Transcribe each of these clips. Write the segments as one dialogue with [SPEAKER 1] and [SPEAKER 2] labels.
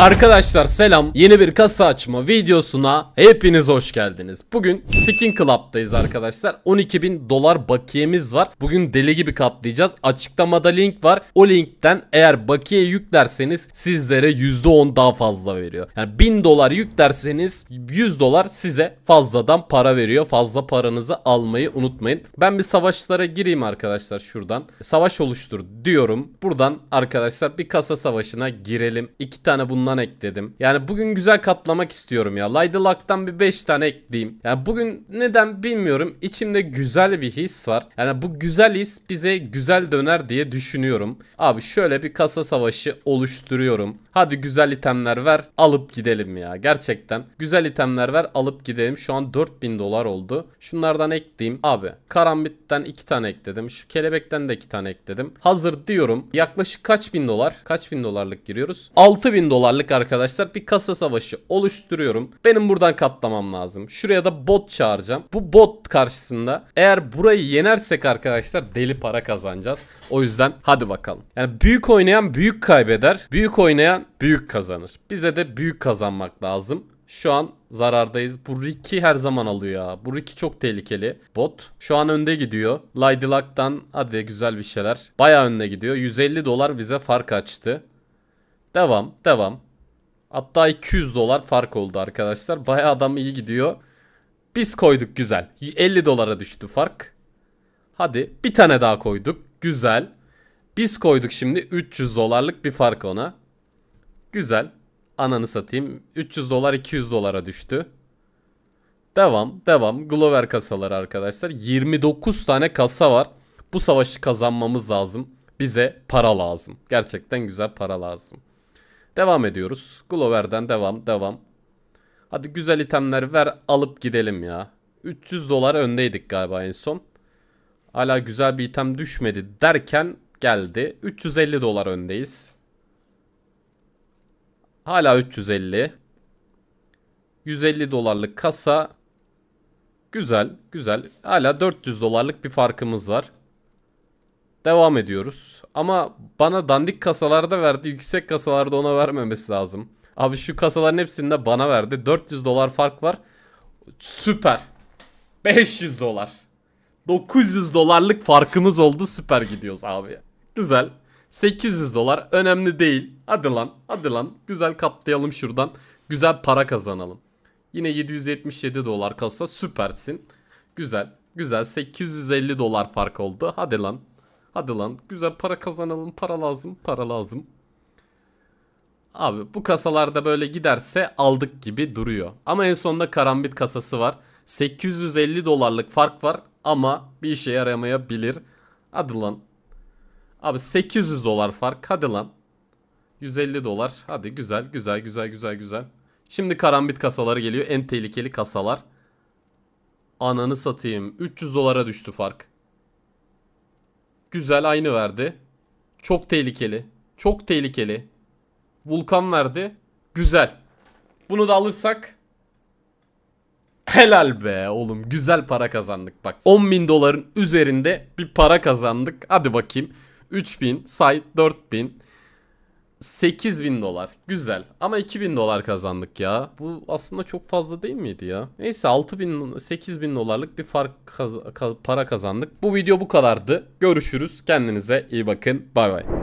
[SPEAKER 1] Arkadaşlar selam yeni bir kasa açma videosuna hepiniz hoş geldiniz Bugün Skin Club'dayız arkadaşlar 12.000 dolar bakiyemiz var Bugün deli gibi katlayacağız açıklamada link var O linkten eğer bakiye yüklerseniz sizlere %10 daha fazla veriyor Yani 1000 dolar yüklerseniz 100 dolar size fazladan para veriyor Fazla paranızı almayı unutmayın Ben bir savaşlara gireyim arkadaşlar şuradan Savaş oluştur diyorum Buradan arkadaşlar bir kasa savaşına girelim İki tane bunlar ondan ekledim. Yani bugün güzel katlamak istiyorum ya. Laydalak'tan bir 5 tane ekleyeyim. Yani bugün neden bilmiyorum. İçimde güzel bir his var. Yani bu güzel his bize güzel döner diye düşünüyorum. Abi şöyle bir kasa savaşı oluşturuyorum. Hadi güzel itemler ver alıp gidelim ya. Gerçekten güzel itemler ver alıp gidelim. Şu an 4000 dolar oldu. Şunlardan ekleyeyim. Abi karambitten 2 tane ekledim. Şu kelebekten de 2 tane ekledim. Hazır diyorum. Yaklaşık kaç bin dolar? Kaç bin dolarlık giriyoruz? 6000 dolarlık dolarlık arkadaşlar bir kasa savaşı oluşturuyorum. Benim buradan katlamam lazım. Şuraya da bot çağıracağım. Bu bot karşısında eğer burayı yenersek arkadaşlar deli para kazanacağız. O yüzden hadi bakalım. Yani büyük oynayan büyük kaybeder. Büyük oynayan büyük kazanır. Bize de büyük kazanmak lazım. Şu an zarardayız. Bu Ricky her zaman alıyor ya. Bu Ricky çok tehlikeli. Bot şu an önde gidiyor. Laydilak'tan hadi güzel bir şeyler. Baya önde gidiyor. 150 dolar bize fark açtı. Devam, devam, Hatta 200 dolar fark oldu arkadaşlar. Baya adam iyi gidiyor. Biz koyduk güzel. 50 dolara düştü fark. Hadi bir tane daha koyduk. Güzel. Biz koyduk şimdi 300 dolarlık bir fark ona. Güzel. Ananı satayım. 300 dolar 200 dolara düştü. Devam devam. Glover kasaları arkadaşlar. 29 tane kasa var. Bu savaşı kazanmamız lazım. Bize para lazım. Gerçekten güzel para lazım. Devam ediyoruz. Glover'den devam devam. Hadi güzel itemler ver alıp gidelim ya. 300 dolar öndeydik galiba en son. Hala güzel bir item düşmedi derken geldi. 350 dolar öndeyiz. Hala 350. 150 dolarlık kasa. Güzel, güzel. Hala 400 dolarlık bir farkımız var. Devam ediyoruz. Ama bana dandik kasalarda verdi. Yüksek kasalarda ona vermemesi lazım. Abi şu kasaların hepsinde bana verdi. 400 dolar fark var. Süper. 500 dolar. 900 dolarlık farkımız oldu. Süper gidiyoruz abi. Güzel. 800 dolar önemli değil. Hadi lan. Hadi lan. Güzel kaptayalım şuradan. Güzel para kazanalım. Yine 777 dolar kasa süpersin. Güzel. Güzel 850 dolar fark oldu. Hadi lan. Hadi lan güzel para kazanalım para lazım para lazım. Abi bu kasalarda böyle giderse aldık gibi duruyor. Ama en sonunda karambit kasası var. 850 dolarlık fark var ama bir işe yaramayabilir. Hadi lan. Abi 800 dolar fark hadi lan. 150 dolar hadi güzel güzel güzel güzel güzel. Şimdi karambit kasaları geliyor en tehlikeli kasalar. Ananı satayım 300 dolara düştü fark. Güzel aynı verdi. Çok tehlikeli. Çok tehlikeli. Vulkan verdi. Güzel. Bunu da alırsak Helal be oğlum güzel para kazandık bak 10 bin doların üzerinde bir para kazandık hadi bakayım 3 3000 say bin. 8000 dolar. Güzel. Ama 2000 dolar kazandık ya. Bu aslında çok fazla değil miydi ya? Neyse 6000 8000 dolarlık bir fark kaz para kazandık. Bu video bu kadardı. Görüşürüz. Kendinize iyi bakın. Bay bay.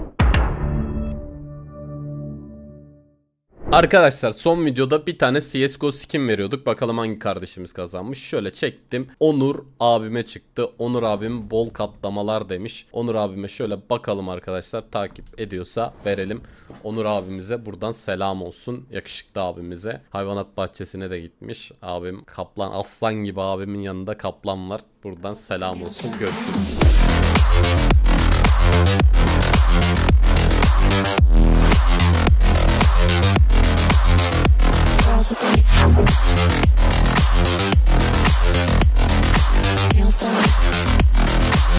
[SPEAKER 1] Arkadaşlar son videoda bir tane CSGO skin veriyorduk. Bakalım hangi kardeşimiz kazanmış. Şöyle çektim. Onur abime çıktı. Onur abim bol katlamalar demiş. Onur abime şöyle bakalım arkadaşlar. Takip ediyorsa verelim. Onur abimize buradan selam olsun. Yakışıklı abimize. Hayvanat bahçesine de gitmiş. Abim kaplan aslan gibi abimin yanında kaplan var. Buradan selam olsun. Görüşürüz. dance with me.